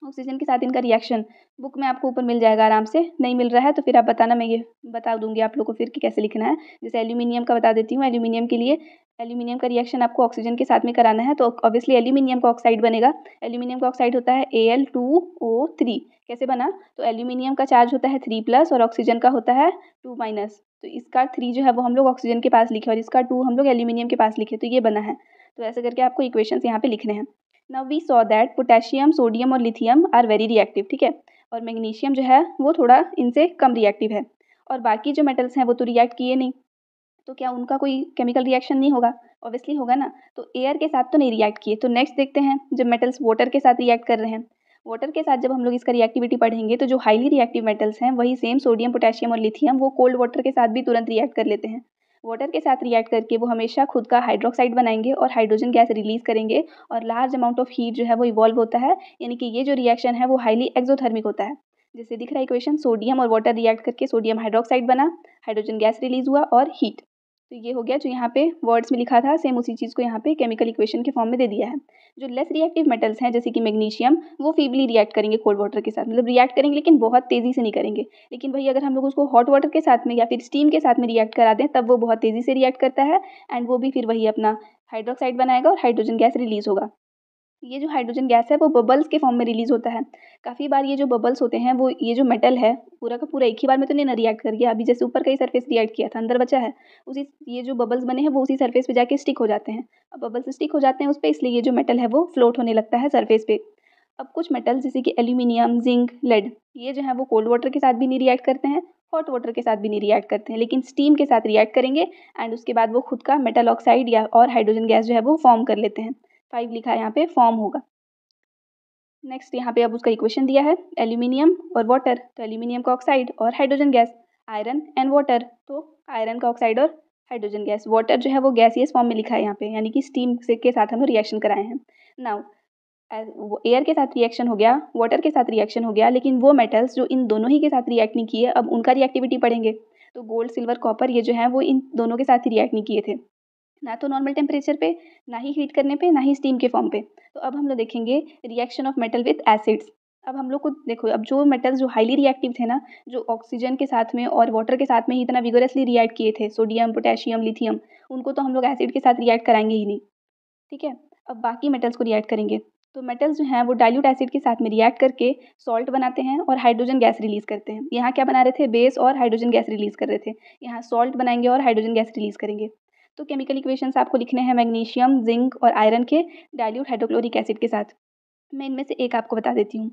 oxygen के साथ इनका रिएक्शन बुक में आपको ऊपर मिल जाएगा आराम से नहीं मिल रहा है तो फिर आप बताना मैं ये बता दूंगी आप लोगों को फिर कि कैसे लिखना है जैसे एल्यूमिनियम का बता देती हूँ एल्यूमिनियम के लिए एल्यूमिनियम का रिएक्शन आपको ऑक्सीजन के साथ में कराना है तो ऑब्वियसली एल्यूमिनियम का ऑक्साइड बनेगा एल्यूमिनियम का ऑक्साइड होता है A L two O three कैसे बना तो एल्यूमिनियम का चार्ज होता है थ्री प्लस और ऑक्सीजन का होता है टू माइनस तो इसका थ्री जो है वो हम लोग ऑक्सीजन के पास लिखे और इसका टू हम लोग एल्यूमिनियम के पास लिखे तो ये बना है तो ऐसे करके आपको इक्वेशन यहाँ पे लिखने हैं now we saw that potassium sodium और लिथियम आर वेरी रिएक्टिव ठीक है और मैग्नीशियम जो है वो थोड़ा इनसे कम रिएक्टिव है और बाकी जो मेटल्स हैं वो तो रिएक्ट किए नहीं तो क्या उनका कोई केमिकल रिएक्शन नहीं होगा ऑब्वियसली होगा ना तो एयर के साथ तो नहीं रिएक्ट किए तो नेक्स्ट देखते हैं जब मेटल्स वाटर के साथ रिएक्ट कर रहे हैं वाटर के साथ जब हम लोग इसका रिएक्टिविटी पढ़ेंगे तो जो हाईली रिएक्टिव मेटल्स हैं वही सेम सोडियम पोटेशियम और लिथियम वो कोल्ड वाटर के साथ भी तुरंत रिएक्ट कर लेते हैं वाटर के साथ रिएक्ट करके वो हमेशा खुद का हाइड्रोक्साइड बनाएंगे और हाइड्रोजन गैस रिलीज़ करेंगे और लार्ज अमाउंट ऑफ हीट जो है वो इवॉल्व होता है यानी कि ये जो रिएक्शन है वो हाईली एक्जोथर्मिक होता है जैसे दिख रहा है इक्वेशन सोडियम और वाटर रिएक्ट करके सोडियम हाइड्रोक्साइड बना हाइड्रोजन गैस रिलीज हुआ और हीट तो ये हो गया जो यहाँ पे वर्ड्स में लिखा था सेम उसी चीज़ को यहाँ पे केमिकल इक्वेशन के फॉर्म में दे दिया है जो लेस रिएक्टिव मेटल्स हैं जैसे कि मैग्नीशियम वो फीबली रिएक्ट करेंगे कोल्ड वाटर के साथ मतलब रिएक्ट करेंगे लेकिन बहुत तेज़ी से नहीं करेंगे लेकिन भाई अगर हम लोग उसको हॉट वाटर के साथ में या फिर स्टीम के साथ में रिएक्ट करा दें तब वो बहुत तेज़ी से रिएक्ट करता है एंड वो भी फिर वही अपना हाइड्रोक्साइड बनाएगा और हाइड्रोजन गैस रिलीज़ होगा ये जो हाइड्रोजन गैस है वो बबल्स के फॉर्म में रिलीज़ होता है काफ़ी बार ये जो बबल्स होते हैं वो ये जो मेटल है पूरा का पूरा एक ही बार में तो नहीं ना रिएक्ट कर गया अभी जैसे ऊपर का ही सरफेस रिएक्ट किया था अंदर बचा है उसी ये जो बबल्स बने हैं वो उसी सरफेस पे जाके स्टिक हो जाते हैं अब बबल्स स्टिक हो जाते हैं उस पर इसलिए ये जो मेटल है वो फ्लोट होने लगता है सर्फेस पे अब कुछ मेटल जैसे कि एल्यूमिनियम जिंक लेड ये जो है वो कोल्ड वाटर के साथ भी नहीं रिएक्ट करते हैं हॉट वाटर के साथ भी नहीं रिएक्ट करते हैं लेकिन स्टीम के साथ रिएक्ट करेंगे एंड उसके बाद वो खुद का मेटल ऑक्साइड या और हाइड्रोजन गैस जो है वो फॉर्म कर लेते हैं फाइव लिखा है यहाँ पे फॉर्म होगा नेक्स्ट यहाँ पे अब उसका इक्वेशन दिया है एल्यूमिनियम और वाटर तो एल्यूमिनियम का ऑक्साइड और hydrogen gas iron and water तो आयरन का ऑक्साइड और हाइड्रोजन गैस वाटर जो है वो गैस ये फॉर्म में लिखा है यहाँ पे यानी कि स्टीम से के साथ हम रिएक्शन कराए हैं नाउ एयर के साथ रिएक्शन हो गया वाटर के साथ रिएक्शन हो गया लेकिन वो मेटल्स जो इन दोनों ही के साथ रिएक्ट नहीं किए अब उनका रिएक्टिविटी पढ़ेंगे तो गोल्ड सिल्वर कॉपर ये जो है वो इन दोनों के साथ ही रिएक्ट नहीं किए थे ना तो नॉर्मल टेम्परेचर पे ना ही हीट करने पे ना ही स्टीम के फॉर्म पे तो अब हम लोग देखेंगे reaction of metal with acids अब हम लोग को देखो अब जो मेटल्स जो हाईली रिएक्टिव थे ना जो ऑक्सीजन के साथ में और वाटर के साथ में ही इतना विगोरसली रिएक्ट किए थे सोडियम पोटेशियम लिथियम उनको तो हम लोग एसिड के साथ रिएक्ट कराएंगे ही नहीं ठीक है अब बाकी मेटल्स को रिएक्ट करेंगे तो मेटल्स जो हैं वो डाइल्यूट एसिड के साथ में रिएक्ट करके सॉल्ट बनाते हैं और हाइड्रोजन गैस रिलीज़ करते हैं यहाँ क्या बना रहे थे बेस और हाइड्रोजन गैस रिलीज़ कर रहे थे यहाँ सॉल्ट बनाएंगे और हाइड्रोजन गैस रिलीज़ करेंगे तो केमिकल इक्वेशंस आपको लिखने हैं मैग्नीशियम जिंक और आयरन के डायल्यूट हाइड्रोक्लोरिक एसिड के साथ मैं इनमें से एक आपको बता देती हूँ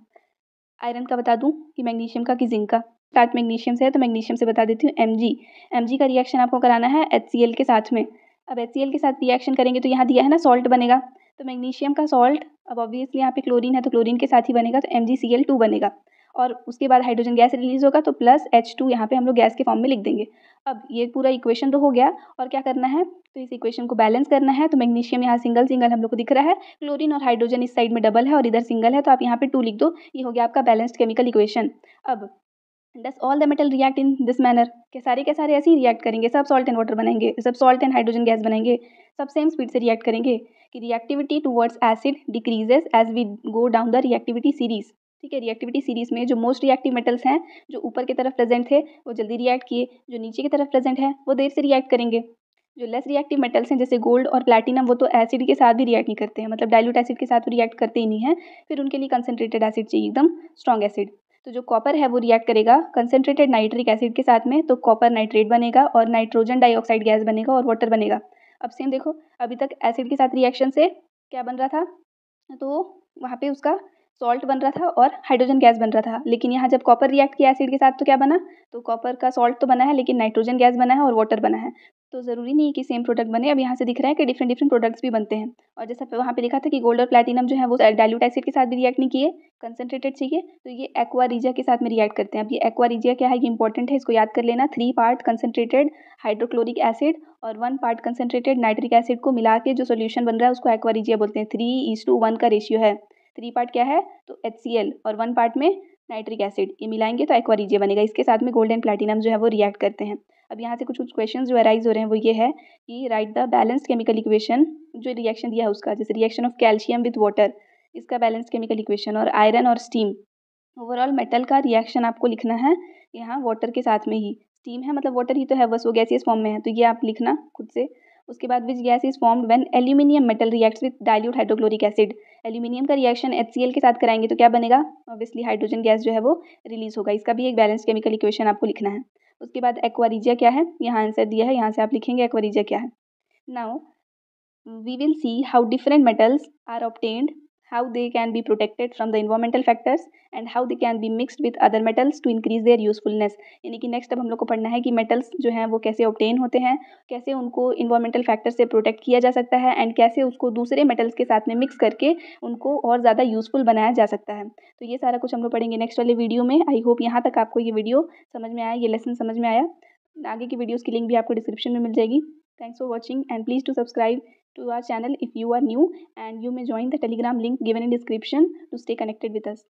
आयरन का बता दूँ कि मैग्नीशियम का कि जिंक का स्टार्ट मैग्नीशियम से है तो मैग्नीशियम से बता देती हूँ एम जी एम जी का रिएक्शन आपको कराना है एच सी एल के साथ में अब एच सी एल के साथ रिएक्शन करेंगे तो यहाँ दिया है ना सॉल्ट बनेगा तो मैग्नीशियम का सॉल्ट अब ऑब्वियसली यहाँ पे क्लोरीन है तो क्लोरीन के साथ ही बनेगा तो M G C L two बनेगा और उसके बाद हाइड्रोजन गैस रिलीज होगा तो प्लस एच टू यहाँ पर हम लोग गैस के फॉर्म में लिख देंगे अब ये पूरा इक्वेशन तो हो गया और क्या करना है तो इस इक्वेशन को बैलेंस करना है तो मैग्नीशियम यहाँ सिंगल सिंगल हम लोग को दिख रहा है क्लोरीन और हाइड्रोजन इस साइड में डबल है और इधर सिंगल है तो आप यहाँ पर टू लिख दो ये हो गया आपका बैलेंस्ड केमिकल इक्वेशन अब does all the metal react in this manner के सारे के सारे ऐसे ही रिएक्ट करेंगे सब सॉल्ट एंड वाटर बनाएंगे सब सॉल्ट एंड हाइड्रोजन गैस बनाएंगे सब सेम स्पीड से रिएक्ट करेंगे कि reactivity towards acid decreases as we go down the reactivity series ठीक है रिएक्टिविटी सीरीज़ में जो मोस्ट रिएक्टिव मेटल्स हैं जो ऊपर की तरफ प्रेजेंट थे वो जल्दी रिएक्ट किए जो नीचे की तरफ प्रेजेंट है वो देर से रिएक्ट करेंगे जो लेस रिएक्टिव मेटल्स हैं जैसे गोल्ड और प्लैटिनम वो तो एसिड के साथ भी रिएक्ट नहीं करते हैं मतलब डाइल्यूट एसिड के साथ वो तो रिएक्ट करते ही नहीं है फिर उनके लिए कंसनट्रेटेड एसिड चाहिए एकदम स्ट्रॉन्ग एसिड तो जो कॉपर है वो रिएक्ट करेगा कंसनट्रेटेड नाइट्रिक एसिड के साथ में तो कॉपर नाइट्रेट बनेगा और नाइट्रोजन डाइऑक्साइड गैस बनेगा और वाटर बनेगा अब सेम देखो अभी तक एसिड के साथ रिएक्शन से क्या बन रहा था तो वहाँ पे उसका सॉल्ट बन रहा था और हाइड्रोजन गैस बन रहा था लेकिन यहाँ जब कॉपर रिएक्ट किया एसिड के साथ तो क्या बना तो कॉपर का सॉल्ट तो बना है लेकिन नाइट्रोजन गैस बना है और वाटर बना है तो ज़रूरी नहीं कि सेम प्रोडक्ट बने अब यहाँ से दिख रहा है कि डिफरेंट डिफरेंट प्रोडक्ट्स भी बनते हैं और जैसा वहाँ पे लिखा था कि गोल्ड और प्लेटिनम जो है वो डाइल्यूट एसिड के साथ भी रिएक्ट नहीं किए कंसनट्रेटेड चाहिए तो ये एक्वा रीजिया के साथ में रिएक्ट करते हैं अब ये एक्वा रीजिया क्या है ये इंपॉर्टेंट है इसको याद कर लेना three part concentrated hydrochloric acid और one part concentrated nitric acid को मिला के जो सोल्यूशन बन रहा है उसको एक्वा रीजिया बोलते हैं थ्री ईज टू वन का रेशियो है थ्री पार्ट क्या है तो एच और वन पार्ट में नाइट्रिक एसिड ये मिलाएंगे तो एक्वारीजिया बनेगा इसके साथ में गोल्ड एंड प्लेटिनम जो है वो रिएक्ट करते हैं अब यहाँ से कुछ कुछ क्वेश्चन जो अराइज हो रहे हैं वो ये है कि write the balanced chemical equation जो रिएक्शन दिया है उसका जैसे reaction of calcium with water इसका बैलेंस केमिकल इक्वेशन और आयरन और स्टीम ओवरऑल मेटल का रिएक्शन आपको लिखना है यहाँ वाटर के साथ में ही स्टीम है मतलब वाटर ही तो है बस वो गैसियस फॉर्म में है तो ये आप लिखना खुद से उसके बाद which gas is formed when aluminium metal reacts with dilute hydrochloric acid aluminium का रिएक्शन एच के साथ कराएंगे तो क्या बनेगा ऑब्वियसली हाइड्रोजन गैस जो है वो रिलीज होगा इसका भी एक बैलेंस केमिकल इक्वेशन आपको लिखना है उसके बाद एक्वारीजिया क्या है यहाँ आंसर दिया है यहाँ से आप लिखेंगे एक्वारीजिया क्या है now we will see how different metals are obtained how they can be protected from the environmental factors and how they can be mixed with other metals to increase their usefulness यानी कि next अब हम लोग को पढ़ना है कि metals जो हैं वो कैसे ऑप्टेन होते हैं कैसे उनको इन्वायरमेंटल फैक्टर से प्रोटेक्ट किया जा सकता है एंड कैसे उसको दूसरे मेटल्स के साथ में मिक्स करके उनको और ज़्यादा यूज़फुल बनाया जा सकता है तो ये सारा कुछ हम लोग पढ़ेंगे नेक्स्ट वाले वीडियो में आई होप यहाँ तक आपको ये वीडियो समझ में आया ये लेसन समझ में आया आगे की वीडियोज़ की लिंक भी आपको डिस्क्रिप्शन में मिल जाएगी thanks for watching and please to subscribe to our channel if you are new and you may join the telegram link given in description to stay connected with us